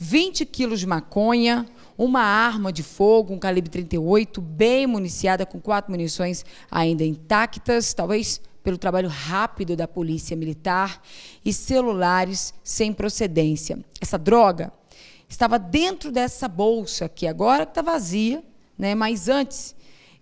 20 quilos de maconha, uma arma de fogo, um calibre 38, bem municiada, com quatro munições ainda intactas, talvez pelo trabalho rápido da polícia militar, e celulares sem procedência. Essa droga estava dentro dessa bolsa que agora está vazia, né? mas antes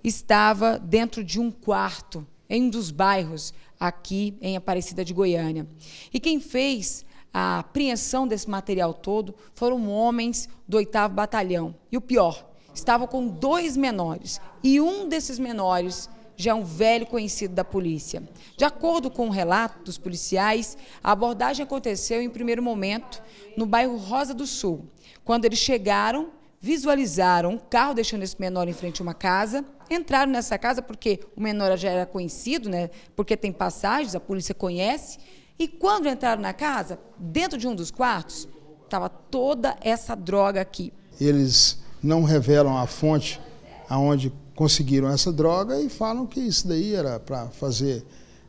estava dentro de um quarto, em um dos bairros aqui em Aparecida de Goiânia. E quem fez a apreensão desse material todo foram homens do 8 Batalhão. E o pior, estavam com dois menores. E um desses menores já é um velho conhecido da polícia. De acordo com o um relato dos policiais, a abordagem aconteceu em primeiro momento no bairro Rosa do Sul. Quando eles chegaram, visualizaram um carro deixando esse menor em frente a uma casa, entraram nessa casa porque o menor já era conhecido, né? Porque tem passagens, a polícia conhece e quando entraram na casa, dentro de um dos quartos, estava toda essa droga aqui. Eles não revelam a fonte aonde conseguiram essa droga e falam que isso daí era para fazer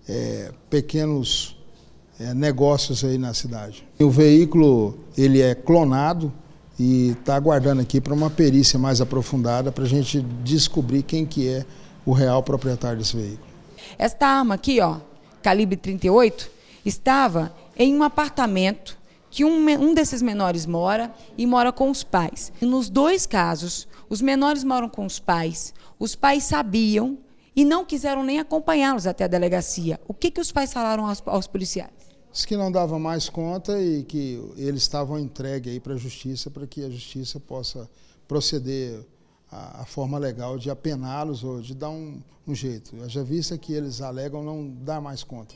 é, pequenos é, negócios aí na cidade. o veículo ele é clonado e está aguardando aqui para uma perícia mais aprofundada para a gente descobrir quem que é o real proprietário desse veículo. Esta arma aqui, ó, calibre 38, estava em um apartamento que um, um desses menores mora e mora com os pais. E nos dois casos, os menores moram com os pais, os pais sabiam e não quiseram nem acompanhá-los até a delegacia. O que, que os pais falaram aos, aos policiais? Diz que não dava mais conta e que eles estavam entregues aí para a justiça para que a justiça possa proceder a, a forma legal de apená-los ou de dar um, um jeito. Haja vista que eles alegam não dar mais conta.